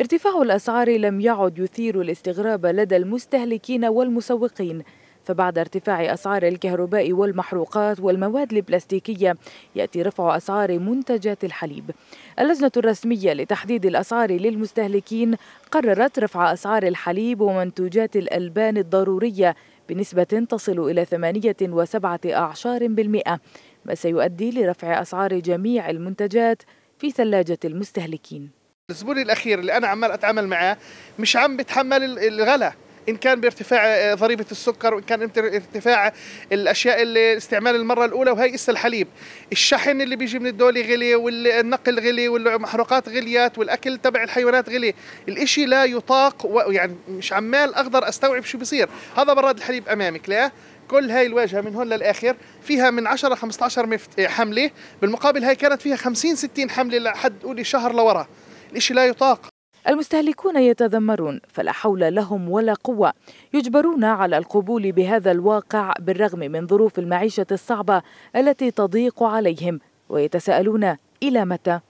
ارتفاع الأسعار لم يعد يثير الاستغراب لدى المستهلكين والمسوقين فبعد ارتفاع أسعار الكهرباء والمحروقات والمواد البلاستيكية يأتي رفع أسعار منتجات الحليب اللجنة الرسمية لتحديد الأسعار للمستهلكين قررت رفع أسعار الحليب ومنتوجات الألبان الضرورية بنسبة تصل إلى ثمانية وسبعة أعشار بالمئة ما سيؤدي لرفع أسعار جميع المنتجات في ثلاجة المستهلكين الزبون الاخير اللي انا عمال اتعامل معاه مش عم بتحمل الغلا ان كان بارتفاع آه، ضريبه السكر وان كان ارتفاع الاشياء اللي استعمال المره الاولى وهي هسه الحليب الشحن اللي بيجي من الدوله غلي والنقل غلي والمحروقات غليات والاكل تبع الحيوانات غلي الاشي لا يطاق يعني مش عمال اقدر استوعب شو بصير هذا براد الحليب امامك لا كل هاي الواجهه من هون للاخر فيها من 10 ل 15 حمله بالمقابل هاي كانت فيها 50 60 حمله لحد قولي شهر لورا الشيء لا يطاق المستهلكون يتذمرون فلا حول لهم ولا قوة يجبرون على القبول بهذا الواقع بالرغم من ظروف المعيشة الصعبة التي تضيق عليهم ويتساءلون إلى متى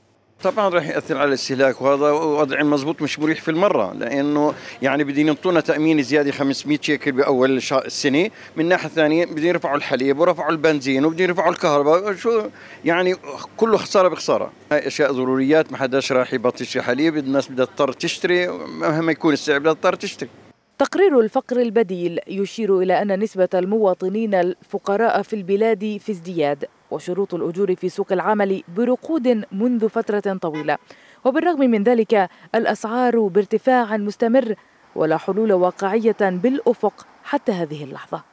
طبعا راح ياثر على الاستهلاك وهذا وضع مضبوط مش مريح في المره لانه يعني بدهم ينطونا تامين زياده 500 شيكل باول السنه من ناحيه ثانيه بدهم يرفعوا الحليب ورفعوا البنزين وبدهم يرفعوا الكهرباء شو يعني كله خساره بخساره هاي اشياء ضروريات ما حداش راح يبطش حليب الناس بدها تضطر تشتري مهما يكون السعر بدها تضطر تشتري تقرير الفقر البديل يشير إلى أن نسبة المواطنين الفقراء في البلاد في ازدياد وشروط الأجور في سوق العمل برقود منذ فترة طويلة وبالرغم من ذلك الأسعار بارتفاع مستمر ولا حلول واقعية بالأفق حتى هذه اللحظة